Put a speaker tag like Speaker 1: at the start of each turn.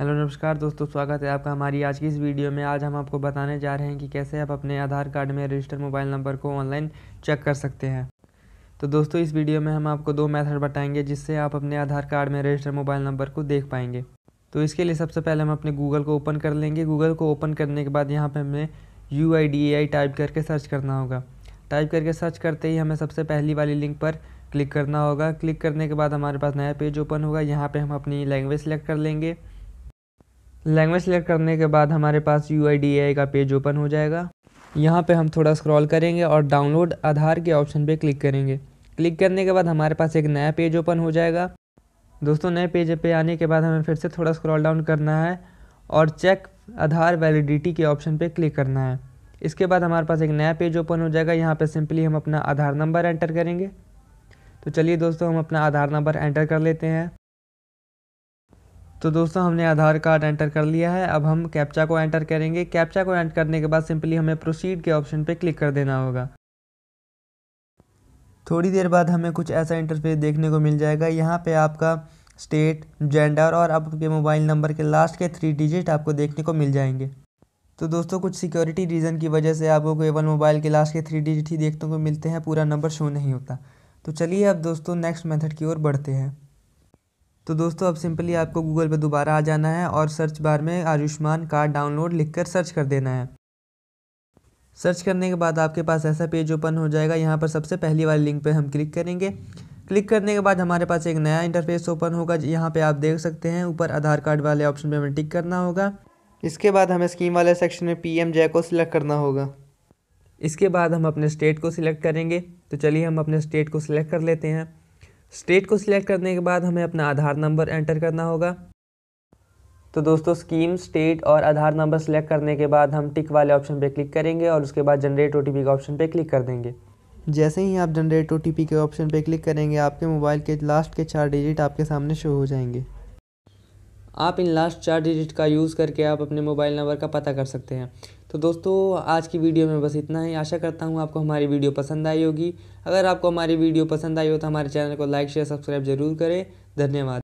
Speaker 1: hello नमस्कार दोस्तों स्वागत है आपका हमारी आज की इस वीडियो में आज हम आपको बताने जा रहे हैं कि कैसे आप अपने आधार कार्ड में रजिस्टर मोबाइल नंबर को ऑनलाइन चेक कर सकते हैं तो दोस्तों इस वीडियो में हम आपको दो मेथड बताएंगे जिससे आप अपने आधार कार्ड में रजिस्टर मोबाइल नंबर को देख पाएंगे तो इसके लिए सबसे पहले हम अपने गूगल को ओपन कर लेंगे गूगल को ओपन करने के बाद यहाँ पर हमें यू टाइप करके सर्च करना होगा टाइप करके सर्च करते ही हमें सबसे पहली वाली लिंक पर क्लिक करना होगा क्लिक करने के बाद हमारे पास नया पेज ओपन होगा यहाँ पर हम अपनी लैंग्वेज सेलेक्ट कर लेंगे लैंग्वेज सेलेक्ट करने के बाद हमारे पास यू का पेज ओपन हो जाएगा यहाँ पे हम थोड़ा स्क्रॉल करेंगे और डाउनलोड आधार के ऑप्शन पे क्लिक करेंगे क्लिक करने के बाद हमारे पास एक नया पेज ओपन हो जाएगा दोस्तों नए पेज पे आने के बाद हमें फिर से थोड़ा स्क्रॉल डाउन करना है और चेक आधार वैलिडिटी के ऑप्शन पे क्लिक करना है इसके बाद हमारे पास एक नया पेज ओपन हो जाएगा यहाँ पर सिंपली हम अपना आधार नंबर एंटर करेंगे तो चलिए दोस्तों हम अपना आधार नंबर एंटर कर लेते हैं तो दोस्तों हमने आधार कार्ड एंटर कर लिया है अब हम कैप्चा को एंटर करेंगे कैप्चा को एंटर करने के बाद सिंपली हमें प्रोसीड के ऑप्शन पर क्लिक कर देना होगा थोड़ी देर बाद हमें कुछ ऐसा इंटरफेस देखने को मिल जाएगा यहाँ पे आपका स्टेट जेंडर और आपके मोबाइल नंबर के लास्ट के थ्री डिजिट आपको देखने को मिल जाएंगे तो दोस्तों कुछ सिक्योरिटी रीज़न की वजह से आपको केवल मोबाइल के लास्ट के थ्री डिजिट ही देखने को मिलते हैं पूरा नंबर शो नहीं होता तो चलिए अब दोस्तों नेक्स्ट मेथड की ओर बढ़ते हैं तो दोस्तों अब सिंपली आपको गूगल पर दोबारा आ जाना है और सर्च बार में आयुष्मान कार्ड डाउनलोड लिख कर सर्च कर देना है सर्च करने के बाद आपके पास ऐसा पेज ओपन हो जाएगा यहाँ पर सबसे पहली वाली लिंक पर हम क्लिक करेंगे क्लिक करने के बाद हमारे पास एक नया इंटरफेस ओपन होगा यहाँ पे आप देख सकते हैं ऊपर आधार कार्ड वाले ऑप्शन पे हमें टिक करना होगा इसके बाद हमें स्कीम वाले सेक्शन में पी एम जय को सिलेक्ट करना होगा इसके बाद हम अपने स्टेट को सिलेक्ट करेंगे तो चलिए हम अपने स्टेट को सिलेक्ट कर लेते हैं स्टेट को सिलेक्ट करने के बाद हमें अपना आधार नंबर एंटर करना होगा तो दोस्तों स्कीम स्टेट और आधार नंबर सेलेक्ट करने के बाद हम टिक वाले ऑप्शन पर क्लिक करेंगे और उसके बाद जनरेट ओ के ऑप्शन पर क्लिक कर देंगे जैसे ही आप जनरेट ओ के ऑप्शन पर क्लिक करेंगे आपके मोबाइल के लास्ट के चार डिजिट आपके सामने शो हो जाएंगे आप इन लास्ट चार डिजिट का यूज़ करके आप अपने मोबाइल नंबर का पता कर सकते हैं तो दोस्तों आज की वीडियो में बस इतना ही आशा करता हूँ आपको हमारी वीडियो पसंद आई होगी अगर आपको हमारी वीडियो पसंद आई हो तो हमारे चैनल को लाइक शेयर सब्सक्राइब जरूर करें धन्यवाद